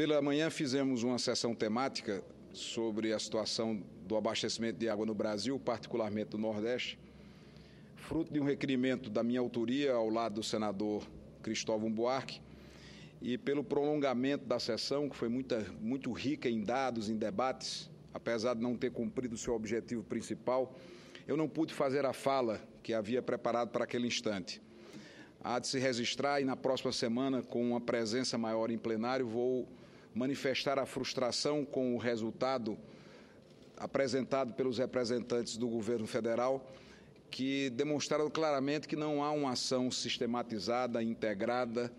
Pela manhã fizemos uma sessão temática sobre a situação do abastecimento de água no Brasil, particularmente do Nordeste, fruto de um requerimento da minha autoria ao lado do senador Cristóvão Buarque e pelo prolongamento da sessão, que foi muita, muito rica em dados, em debates, apesar de não ter cumprido o seu objetivo principal, eu não pude fazer a fala que havia preparado para aquele instante. Há de se registrar e na próxima semana, com uma presença maior em plenário, vou manifestar a frustração com o resultado apresentado pelos representantes do governo federal, que demonstraram claramente que não há uma ação sistematizada, integrada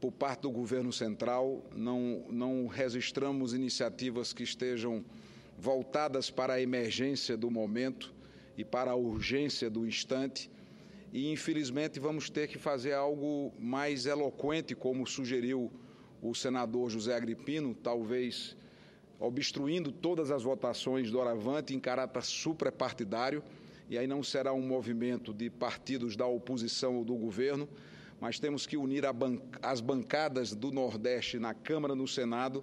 por parte do governo central, não, não registramos iniciativas que estejam voltadas para a emergência do momento e para a urgência do instante. E, infelizmente, vamos ter que fazer algo mais eloquente, como sugeriu o o senador José Agripino, talvez obstruindo todas as votações do Aravante em caráter suprapartidário, e aí não será um movimento de partidos da oposição ou do governo, mas temos que unir as bancadas do Nordeste na Câmara e no Senado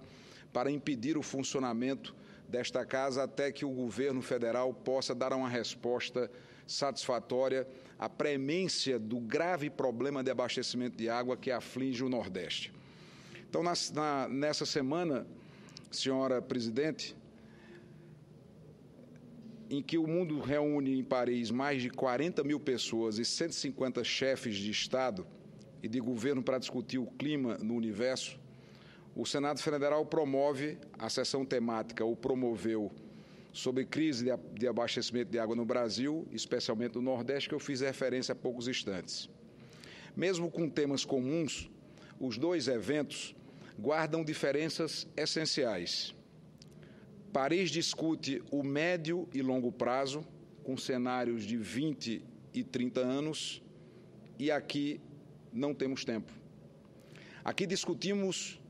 para impedir o funcionamento desta casa até que o governo federal possa dar uma resposta satisfatória à premência do grave problema de abastecimento de água que aflige o Nordeste. Então, na, na, nessa semana, senhora presidente, em que o mundo reúne em Paris mais de 40 mil pessoas e 150 chefes de Estado e de governo para discutir o clima no universo, o Senado Federal promove a sessão temática, ou promoveu, sobre crise de abastecimento de água no Brasil, especialmente no Nordeste, que eu fiz referência há poucos instantes. Mesmo com temas comuns, os dois eventos guardam diferenças essenciais. Paris discute o médio e longo prazo, com cenários de 20 e 30 anos, e aqui não temos tempo. Aqui discutimos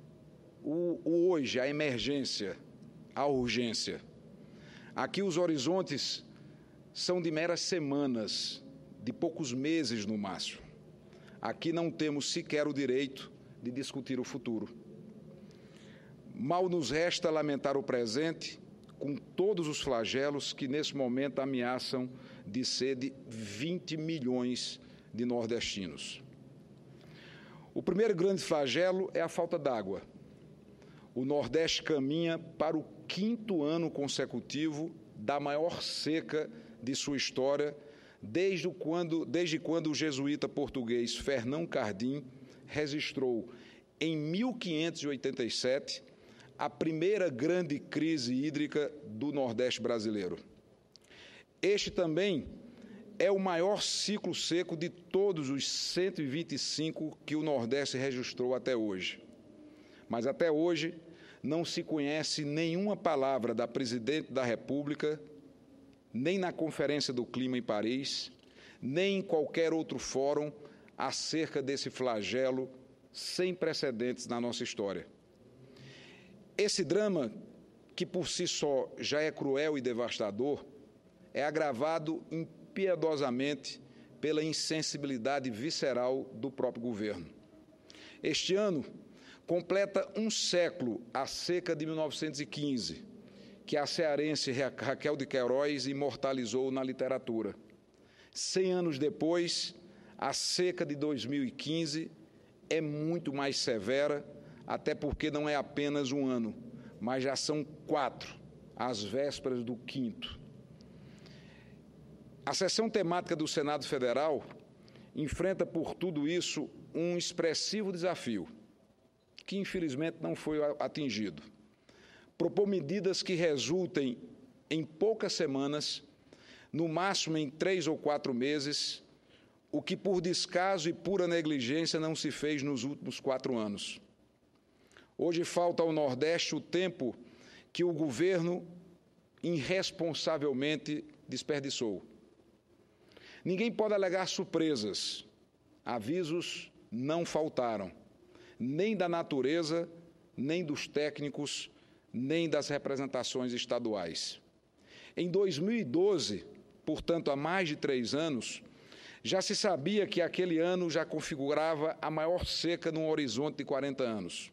o, o hoje, a emergência, a urgência. Aqui os horizontes são de meras semanas, de poucos meses no máximo. Aqui não temos sequer o direito de discutir o futuro. Mal nos resta lamentar o presente com todos os flagelos que nesse momento ameaçam de de 20 milhões de nordestinos. O primeiro grande flagelo é a falta d'água. O Nordeste caminha para o quinto ano consecutivo da maior seca de sua história, desde quando, desde quando o jesuíta português Fernão Cardim registrou em 1587 a primeira grande crise hídrica do Nordeste brasileiro. Este também é o maior ciclo seco de todos os 125 que o Nordeste registrou até hoje. Mas até hoje não se conhece nenhuma palavra da presidente da República, nem na Conferência do Clima em Paris, nem em qualquer outro fórum acerca desse flagelo sem precedentes na nossa história. Esse drama, que por si só já é cruel e devastador, é agravado impiedosamente pela insensibilidade visceral do próprio governo. Este ano completa um século a seca de 1915, que a cearense Raquel de Queiroz imortalizou na literatura. Cem anos depois, a seca de 2015 é muito mais severa até porque não é apenas um ano, mas já são quatro, às vésperas do quinto. A sessão temática do Senado Federal enfrenta, por tudo isso, um expressivo desafio, que infelizmente não foi atingido. Propor medidas que resultem em poucas semanas, no máximo em três ou quatro meses, o que por descaso e pura negligência não se fez nos últimos quatro anos. Hoje falta ao Nordeste o tempo que o governo irresponsavelmente desperdiçou. Ninguém pode alegar surpresas. Avisos não faltaram, nem da natureza, nem dos técnicos, nem das representações estaduais. Em 2012, portanto há mais de três anos, já se sabia que aquele ano já configurava a maior seca num horizonte de 40 anos.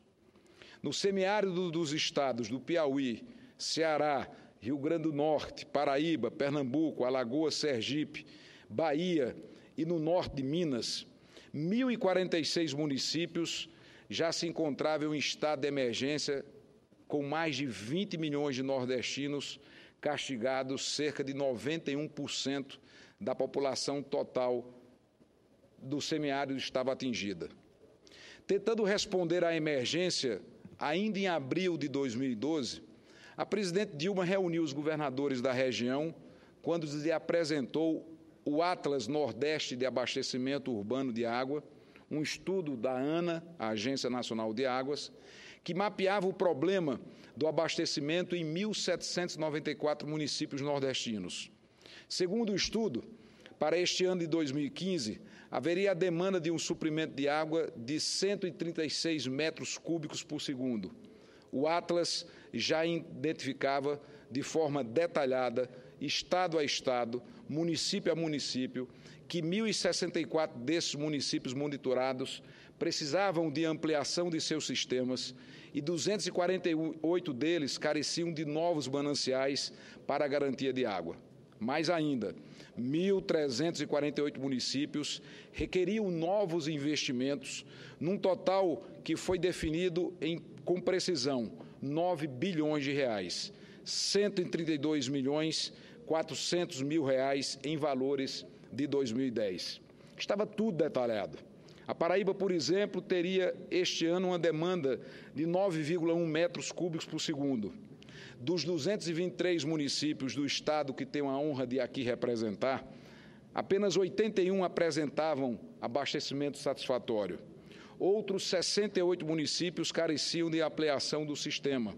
No semiárido dos estados do Piauí, Ceará, Rio Grande do Norte, Paraíba, Pernambuco, Alagoas, Sergipe, Bahia e no norte de Minas, 1.046 municípios já se encontravam em estado de emergência, com mais de 20 milhões de nordestinos castigados, cerca de 91% da população total do semiárido estava atingida. Tentando responder à emergência ainda em abril de 2012, a presidente Dilma reuniu os governadores da região quando lhe apresentou o Atlas Nordeste de Abastecimento Urbano de Água, um estudo da ANA, a Agência Nacional de Águas, que mapeava o problema do abastecimento em 1.794 municípios nordestinos. Segundo o estudo, para este ano de 2015, haveria a demanda de um suprimento de água de 136 metros cúbicos por segundo. O Atlas já identificava de forma detalhada, estado a estado, município a município, que 1.064 desses municípios monitorados precisavam de ampliação de seus sistemas e 248 deles careciam de novos mananciais para a garantia de água. Mais ainda, 1.348 municípios requeriam novos investimentos, num total que foi definido em, com precisão, 9 bilhões de reais, 132 milhões 400 mil reais em valores de 2010. Estava tudo detalhado. A Paraíba, por exemplo, teria este ano uma demanda de 9,1 metros cúbicos por segundo dos 223 municípios do estado que tenho a honra de aqui representar, apenas 81 apresentavam abastecimento satisfatório. Outros 68 municípios careciam de ampliação do sistema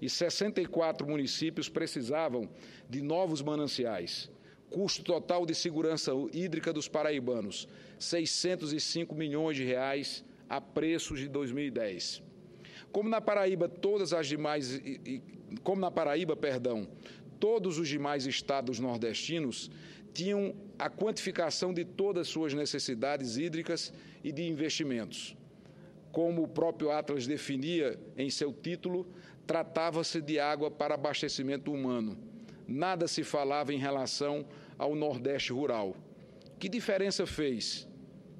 e 64 municípios precisavam de novos mananciais. Custo total de segurança hídrica dos paraibanos, 605 milhões de reais a preços de 2010. Como na Paraíba, todas as demais, e, e, como na Paraíba, perdão, todos os demais estados nordestinos tinham a quantificação de todas suas necessidades hídricas e de investimentos. Como o próprio Atlas definia em seu título, tratava-se de água para abastecimento humano. Nada se falava em relação ao Nordeste rural. Que diferença fez?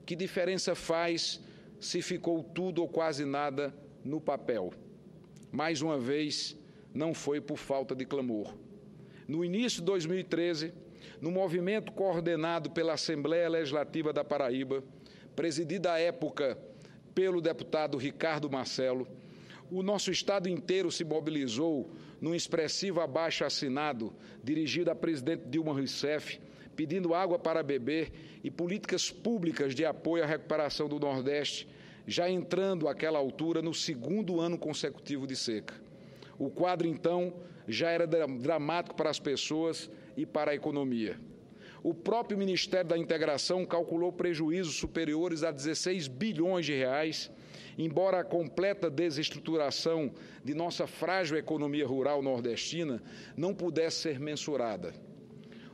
Que diferença faz se ficou tudo ou quase nada no papel. Mais uma vez, não foi por falta de clamor. No início de 2013, no movimento coordenado pela Assembleia Legislativa da Paraíba, presidida à época pelo deputado Ricardo Marcelo, o nosso Estado inteiro se mobilizou num expressivo abaixo assinado dirigido à presidente Dilma Rousseff, pedindo água para beber e políticas públicas de apoio à recuperação do Nordeste já entrando àquela altura no segundo ano consecutivo de seca. O quadro, então, já era dramático para as pessoas e para a economia. O próprio Ministério da Integração calculou prejuízos superiores a 16 bilhões de reais, embora a completa desestruturação de nossa frágil economia rural nordestina não pudesse ser mensurada.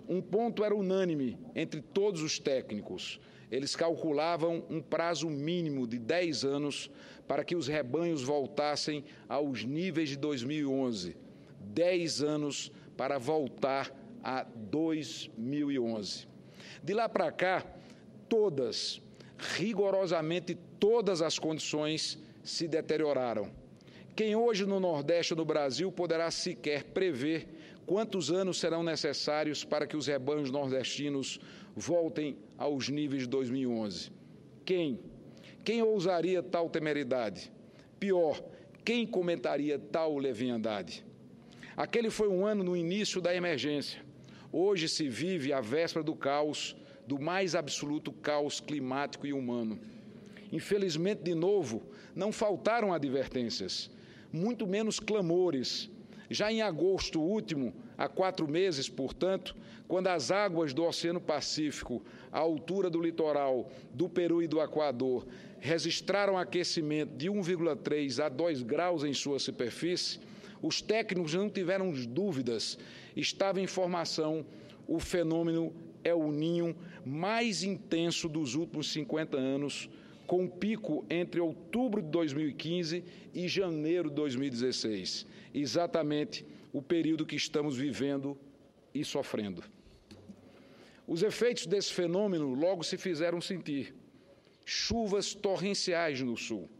Um ponto era unânime entre todos os técnicos: eles calculavam um prazo mínimo de 10 anos para que os rebanhos voltassem aos níveis de 2011. 10 anos para voltar a 2011. De lá para cá, todas, rigorosamente todas as condições se deterioraram. Quem hoje no Nordeste do Brasil poderá sequer prever quantos anos serão necessários para que os rebanhos nordestinos voltem aos níveis de 2011. Quem? Quem ousaria tal temeridade? Pior, quem comentaria tal leviandade? Aquele foi um ano no início da emergência. Hoje se vive a véspera do caos, do mais absoluto caos climático e humano. Infelizmente, de novo, não faltaram advertências, muito menos clamores. Já em agosto último, Há quatro meses, portanto, quando as águas do Oceano Pacífico, à altura do litoral do Peru e do Equador, registraram aquecimento de 1,3 a 2 graus em sua superfície, os técnicos não tiveram dúvidas, estava em formação o fenômeno El Ninho mais intenso dos últimos 50 anos com pico entre outubro de 2015 e janeiro de 2016, exatamente o período que estamos vivendo e sofrendo. Os efeitos desse fenômeno logo se fizeram sentir. Chuvas torrenciais no sul,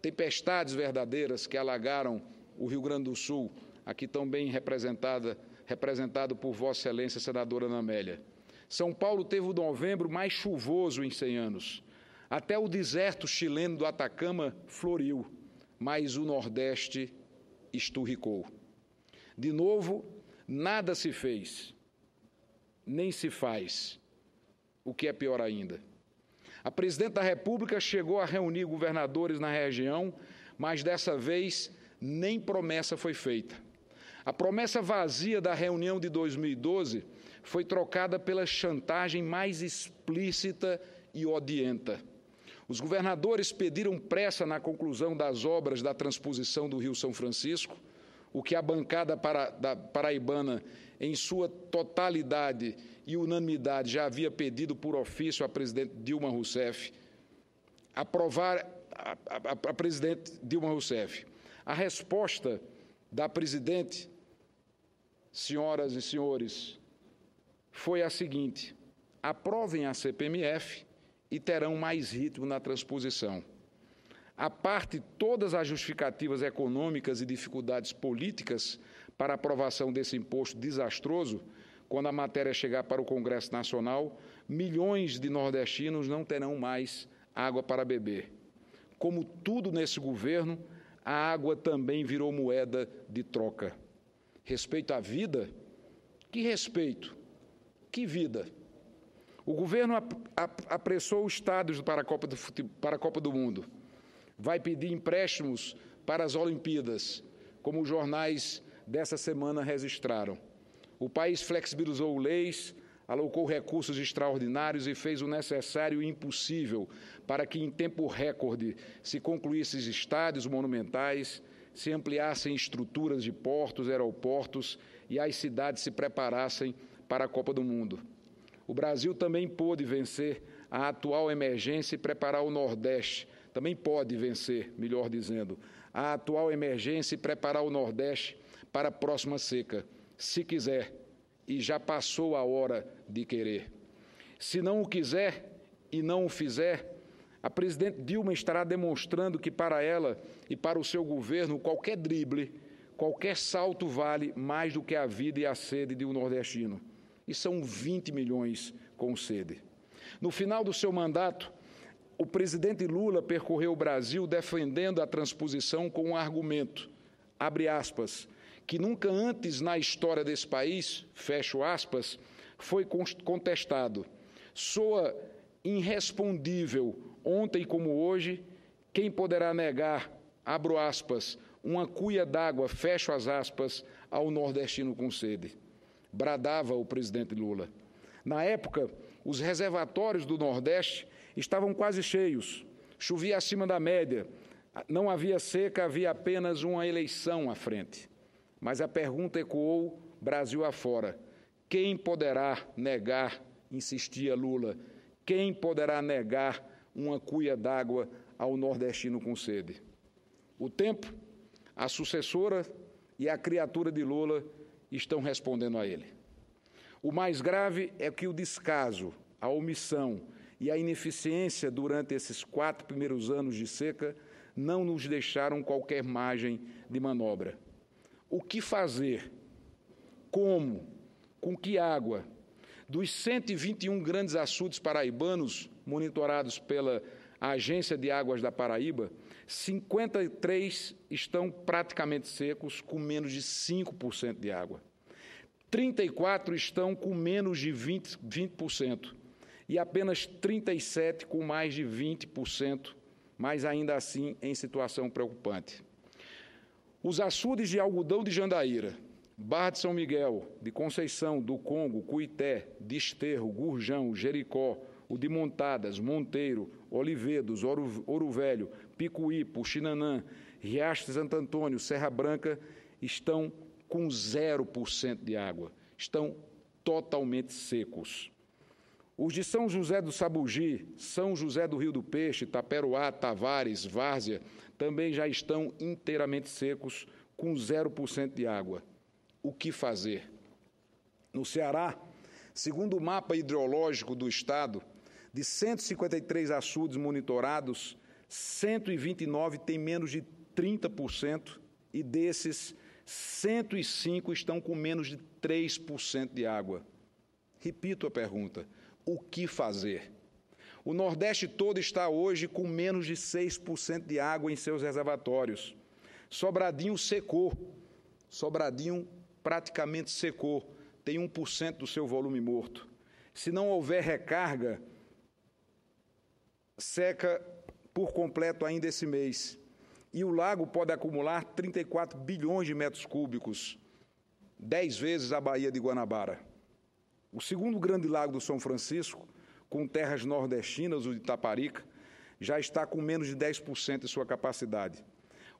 tempestades verdadeiras que alagaram o Rio Grande do Sul, aqui tão bem representada, representado por Vossa Excelência Senadora Namélia. São Paulo teve o novembro mais chuvoso em 100 anos. Até o deserto chileno do Atacama floriu, mas o Nordeste esturricou. De novo, nada se fez, nem se faz, o que é pior ainda. A presidente da República chegou a reunir governadores na região, mas dessa vez nem promessa foi feita. A promessa vazia da reunião de 2012 foi trocada pela chantagem mais explícita e odienta. Os governadores pediram pressa na conclusão das obras da transposição do Rio São Francisco, o que a bancada para, da paraibana, em sua totalidade e unanimidade, já havia pedido por ofício à presidente Dilma Rousseff, aprovar a, a, a presidente Dilma Rousseff. A resposta da presidente, senhoras e senhores, foi a seguinte: aprovem a CPMF e terão mais ritmo na transposição. A parte todas as justificativas econômicas e dificuldades políticas para aprovação desse imposto desastroso, quando a matéria chegar para o Congresso Nacional, milhões de nordestinos não terão mais água para beber. Como tudo nesse governo, a água também virou moeda de troca. Respeito à vida? Que respeito? Que vida? O governo apressou os estádios para a Copa do, para a Copa do Mundo vai pedir empréstimos para as Olimpíadas, como os jornais dessa semana registraram. O país flexibilizou leis, alocou recursos extraordinários e fez o necessário e impossível para que, em tempo recorde, se concluíssem estádios monumentais, se ampliassem estruturas de portos, aeroportos e as cidades se preparassem para a Copa do Mundo. O Brasil também pôde vencer a atual emergência e preparar o Nordeste também pode vencer, melhor dizendo, a atual emergência e é preparar o Nordeste para a próxima seca, se quiser, e já passou a hora de querer. Se não o quiser e não o fizer, a presidente Dilma estará demonstrando que para ela e para o seu governo qualquer drible, qualquer salto vale mais do que a vida e a sede de um nordestino. E são 20 milhões com sede. No final do seu mandato, o presidente Lula percorreu o Brasil defendendo a transposição com um argumento, abre aspas, que nunca antes na história desse país, fecho aspas, foi contestado. Soa irrespondível ontem como hoje, quem poderá negar, abro aspas, uma cuia d'água, fecho as aspas, ao nordestino com sede? Bradava o presidente Lula. Na época, os reservatórios do Nordeste estavam quase cheios, chovia acima da média, não havia seca, havia apenas uma eleição à frente. Mas a pergunta ecoou Brasil afora: quem poderá negar, insistia Lula, quem poderá negar uma cuia d'água ao nordestino com sede? O tempo, a sucessora e a criatura de Lula estão respondendo a ele. O mais grave é que o descaso, a omissão, e a ineficiência durante esses quatro primeiros anos de seca não nos deixaram qualquer margem de manobra. O que fazer? Como? Com que água? Dos 121 grandes açudes paraibanos monitorados pela Agência de Águas da Paraíba, 53 estão praticamente secos, com menos de 5% de água. 34 estão com menos de 20%. 20% e apenas 37 com mais de 20%, mas ainda assim em situação preocupante. Os açudes de algodão de Jandaíra, Barra de São Miguel, de Conceição, do Congo, Cuité, Desterro, Gurjão, Jericó, o de Montadas, Monteiro, Olivedos, Ouro, Ouro Velho, Picuí, Puxinanã, Riacho de Santo Antônio, Serra Branca, estão com 0% de água. Estão totalmente secos. Os de São José do Sabugi, São José do Rio do Peixe, Taperoá, Tavares, Várzea, também já estão inteiramente secos, com 0% de água. O que fazer? No Ceará, segundo o mapa hidrológico do estado, de 153 açudes monitorados, 129 têm menos de 30% e desses 105 estão com menos de 3% de água. Repito a pergunta: o que fazer. O Nordeste todo está hoje com menos de 6% de água em seus reservatórios. Sobradinho secou. Sobradinho praticamente secou. Tem 1% do seu volume morto. Se não houver recarga, seca por completo ainda esse mês. E o lago pode acumular 34 bilhões de metros cúbicos, 10 vezes a Baía de Guanabara. O segundo grande lago do São Francisco, com terras nordestinas, o de Itaparica, já está com menos de 10% de sua capacidade.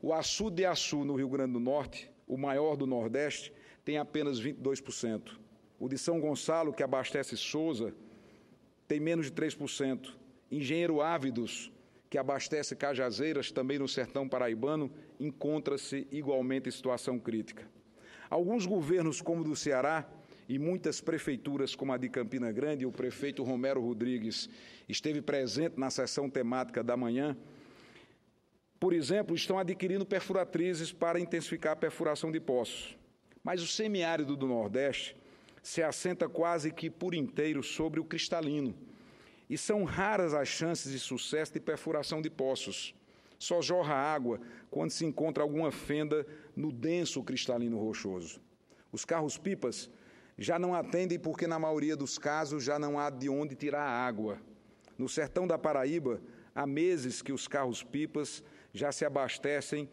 O Açu de Açu, no Rio Grande do Norte, o maior do Nordeste, tem apenas 22%. O de São Gonçalo, que abastece Souza, tem menos de 3%. Engenheiro Ávidos, que abastece Cajazeiras, também no sertão paraibano, encontra-se igualmente em situação crítica. Alguns governos, como o do Ceará, e muitas prefeituras, como a de Campina Grande, o prefeito Romero Rodrigues esteve presente na sessão temática da manhã, por exemplo, estão adquirindo perfuratrizes para intensificar a perfuração de poços. Mas o semiárido do Nordeste se assenta quase que por inteiro sobre o cristalino. E são raras as chances de sucesso de perfuração de poços. Só jorra água quando se encontra alguma fenda no denso cristalino rochoso. Os carros-pipas já não atendem porque, na maioria dos casos, já não há de onde tirar água. No sertão da Paraíba, há meses que os carros-pipas já se abastecem,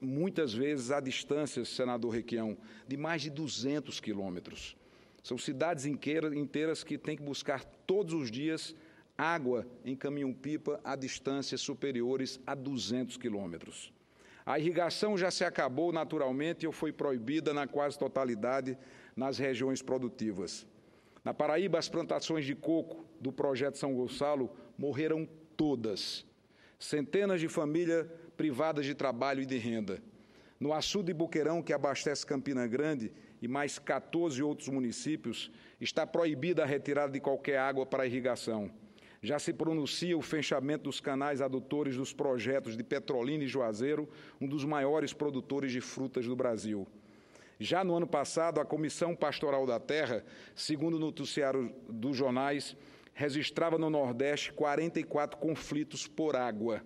muitas vezes a distâncias, senador Requião, de mais de 200 quilômetros. São cidades inteiras que têm que buscar todos os dias água em caminhão-pipa a distâncias superiores a 200 quilômetros. A irrigação já se acabou naturalmente ou foi proibida na quase totalidade nas regiões produtivas. Na Paraíba, as plantações de coco do projeto São Gonçalo morreram todas. Centenas de famílias privadas de trabalho e de renda. No açude Boqueirão, que abastece Campina Grande e mais 14 outros municípios, está proibida a retirada de qualquer água para irrigação. Já se pronuncia o fechamento dos canais adutores dos projetos de Petrolina e Juazeiro, um dos maiores produtores de frutas do Brasil. Já no ano passado, a Comissão Pastoral da Terra, segundo o noticiário dos jornais, registrava no Nordeste 44 conflitos por água.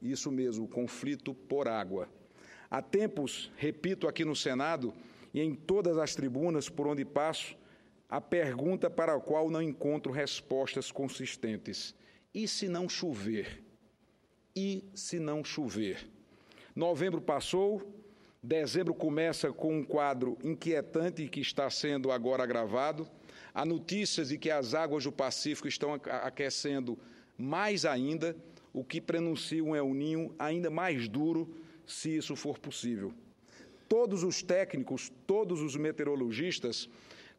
Isso mesmo, conflito por água. Há tempos, repito aqui no Senado e em todas as tribunas por onde passo, a pergunta para a qual não encontro respostas consistentes. E se não chover? E se não chover? Novembro passou, Dezembro começa com um quadro inquietante que está sendo agora agravado. Há notícias de que as águas do Pacífico estão aquecendo mais ainda, o que prenuncia um El Ninho ainda mais duro, se isso for possível. Todos os técnicos, todos os meteorologistas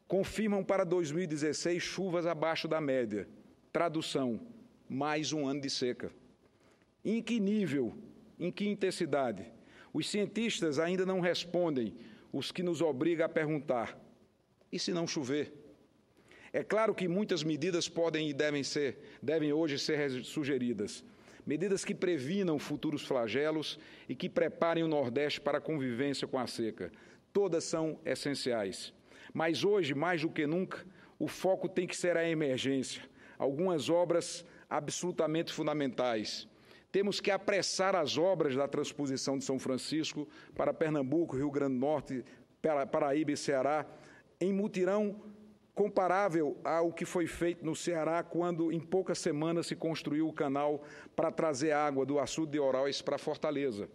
confirmam para 2016 chuvas abaixo da média. Tradução: mais um ano de seca. Em que nível, em que intensidade? Os cientistas ainda não respondem os que nos obriga a perguntar: e se não chover? É claro que muitas medidas podem e devem ser, devem hoje ser sugeridas. Medidas que previnam futuros flagelos e que preparem o Nordeste para a convivência com a seca. Todas são essenciais. Mas hoje, mais do que nunca, o foco tem que ser a emergência. Algumas obras absolutamente fundamentais temos que apressar as obras da transposição de São Francisco para Pernambuco, Rio Grande do Norte, Paraíba e Ceará, em mutirão comparável ao que foi feito no Ceará quando, em poucas semanas, se construiu o canal para trazer água do açude de Oróis para Fortaleza.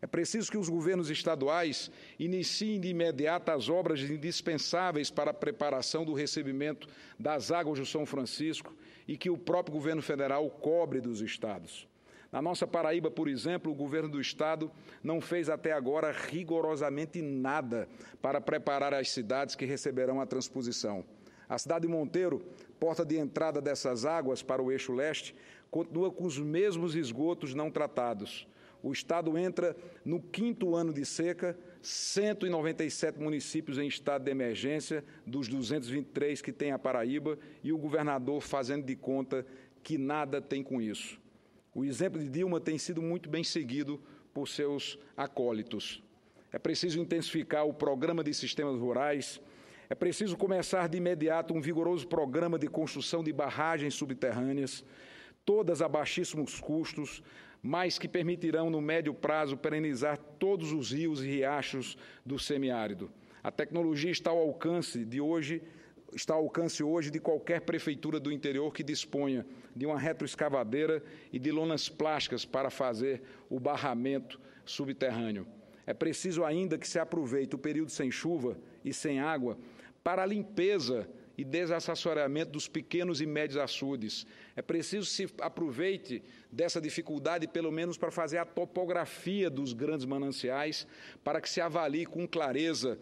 É preciso que os governos estaduais iniciem de imediato as obras indispensáveis para a preparação do recebimento das águas do São Francisco e que o próprio governo federal cobre dos estados. Na nossa Paraíba, por exemplo, o governo do estado não fez até agora rigorosamente nada para preparar as cidades que receberão a transposição. A cidade de Monteiro, porta de entrada dessas águas para o eixo leste, continua com os mesmos esgotos não tratados. O estado entra no quinto ano de seca, 197 municípios em estado de emergência, dos 223 que tem a Paraíba, e o governador fazendo de conta que nada tem com isso. O exemplo de Dilma tem sido muito bem seguido por seus acólitos. É preciso intensificar o programa de sistemas rurais. É preciso começar de imediato um vigoroso programa de construção de barragens subterrâneas, todas a baixíssimos custos, mas que permitirão, no médio prazo, perenizar todos os rios e riachos do semiárido. A tecnologia está ao alcance de hoje está ao alcance hoje de qualquer prefeitura do interior que disponha de uma retroescavadeira e de lonas plásticas para fazer o barramento subterrâneo. É preciso ainda que se aproveite o período sem chuva e sem água para a limpeza e desassessoramento dos pequenos e médios açudes. É preciso se aproveite dessa dificuldade, pelo menos para fazer a topografia dos grandes mananciais, para que se avalie com clareza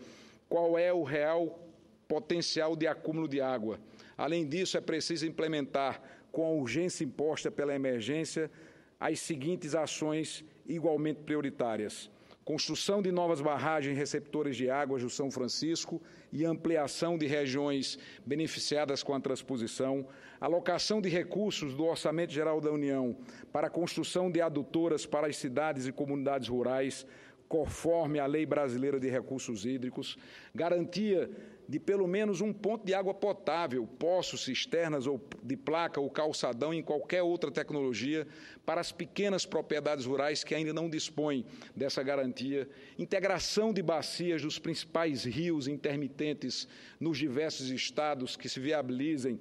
qual é o real potencial de acúmulo de água. Além disso, é preciso implementar, com a urgência imposta pela emergência, as seguintes ações igualmente prioritárias: construção de novas barragens receptoras de águas do São Francisco e ampliação de regiões beneficiadas com a transposição, alocação de recursos do Orçamento Geral da União para a construção de adutoras para as cidades e comunidades rurais, conforme a lei brasileira de recursos hídricos, garantia de pelo menos um ponto de água potável, poços, cisternas ou de placa ou calçadão em qualquer outra tecnologia para as pequenas propriedades rurais que ainda não dispõem dessa garantia, integração de bacias dos principais rios intermitentes nos diversos estados que se viabilizem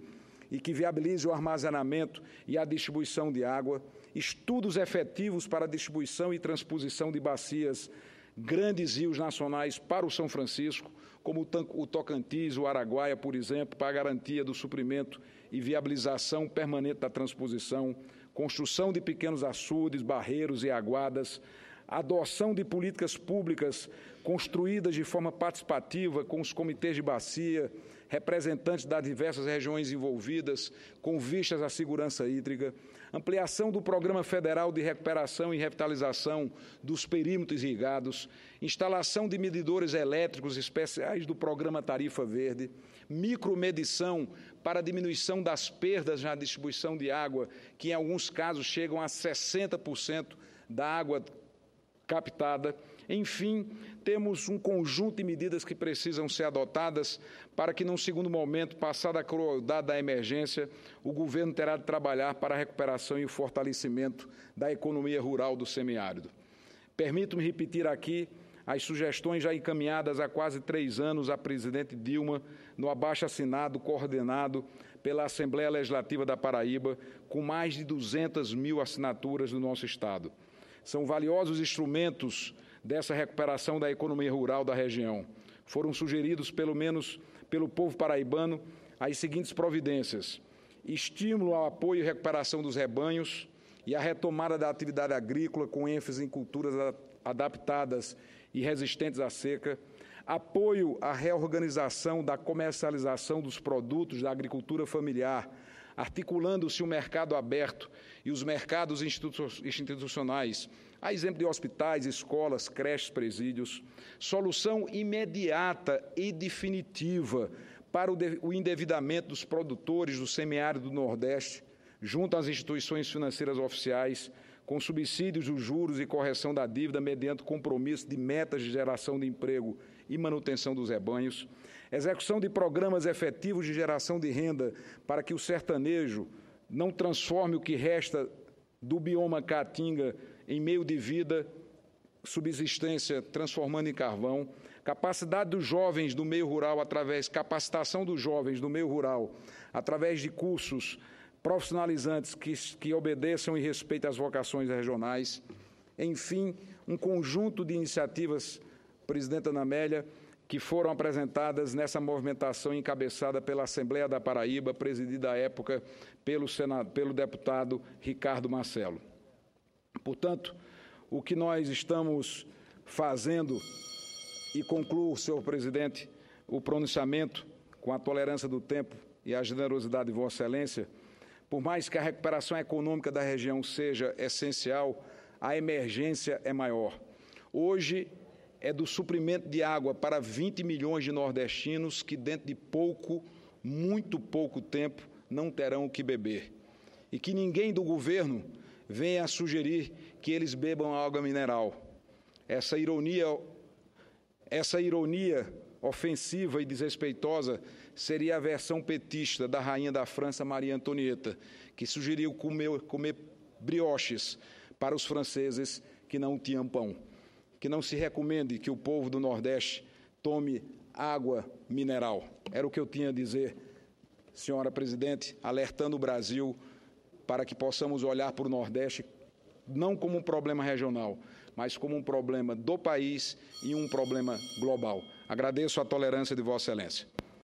e que viabilize o armazenamento e a distribuição de água, estudos efetivos para a distribuição e transposição de bacias grandes rios nacionais para o São Francisco, como o Tocantins, o Araguaia, por exemplo, para a garantia do suprimento e viabilização permanente da transposição, construção de pequenos açudes, barreiros e aguadas, adoção de políticas públicas construídas de forma participativa com os comitês de bacia, representantes das diversas regiões envolvidas, com vistas à segurança hídrica, ampliação do Programa Federal de Recuperação e Revitalização dos Perímetros Irrigados, instalação de medidores elétricos especiais do Programa Tarifa Verde, micromedição para diminuição das perdas na distribuição de água, que em alguns casos chegam a 60% da água captada, enfim, temos um conjunto de medidas que precisam ser adotadas para que, num segundo momento, passada a crueldade da emergência, o governo terá de trabalhar para a recuperação e o fortalecimento da economia rural do semiárido. Permito-me repetir aqui as sugestões já encaminhadas há quase três anos à presidente Dilma no abaixo assinado coordenado pela Assembleia Legislativa da Paraíba, com mais de 200 mil assinaturas do nosso Estado. São valiosos instrumentos dessa recuperação da economia rural da região. Foram sugeridos, pelo menos pelo povo paraibano, as seguintes providências: estímulo ao apoio e recuperação dos rebanhos e a retomada da atividade agrícola com ênfase em culturas adaptadas e resistentes à seca, apoio à reorganização da comercialização dos produtos da agricultura familiar, articulando-se o mercado aberto e os mercados institucionais a exemplo de hospitais, escolas, creches, presídios, solução imediata e definitiva para o endividamento dos produtores do semiárido do Nordeste, junto às instituições financeiras oficiais, com subsídios dos juros e correção da dívida mediante compromisso de metas de geração de emprego e manutenção dos rebanhos, execução de programas efetivos de geração de renda para que o sertanejo não transforme o que resta do bioma caatinga em meio de vida, subsistência transformando em carvão, capacidade dos jovens do meio rural através capacitação dos jovens do meio rural através de cursos profissionalizantes que, que obedeçam e respeitem as vocações regionais. Enfim, um conjunto de iniciativas, presidenta Namélia, que foram apresentadas nessa movimentação encabeçada pela Assembleia da Paraíba, presidida à época pelo, Senado, pelo deputado Ricardo Marcelo. Portanto, o que nós estamos fazendo, e concluo, senhor presidente, o pronunciamento com a tolerância do tempo e a generosidade de Vossa Excelência, por mais que a recuperação econômica da região seja essencial, a emergência é maior. Hoje é do suprimento de água para 20 milhões de nordestinos que, dentro de pouco, muito pouco tempo, não terão o que beber. E que ninguém do governo venha a sugerir que eles bebam água mineral. Essa ironia, essa ironia ofensiva e desrespeitosa seria a versão petista da rainha da França Maria Antonieta, que sugeriu comer, comer brioches para os franceses que não tinham pão. Que não se recomende que o povo do Nordeste tome água mineral. Era o que eu tinha a dizer, senhora presidente, alertando o Brasil para que possamos olhar para o Nordeste não como um problema regional, mas como um problema do país e um problema global. Agradeço a tolerância de Vossa Excelência.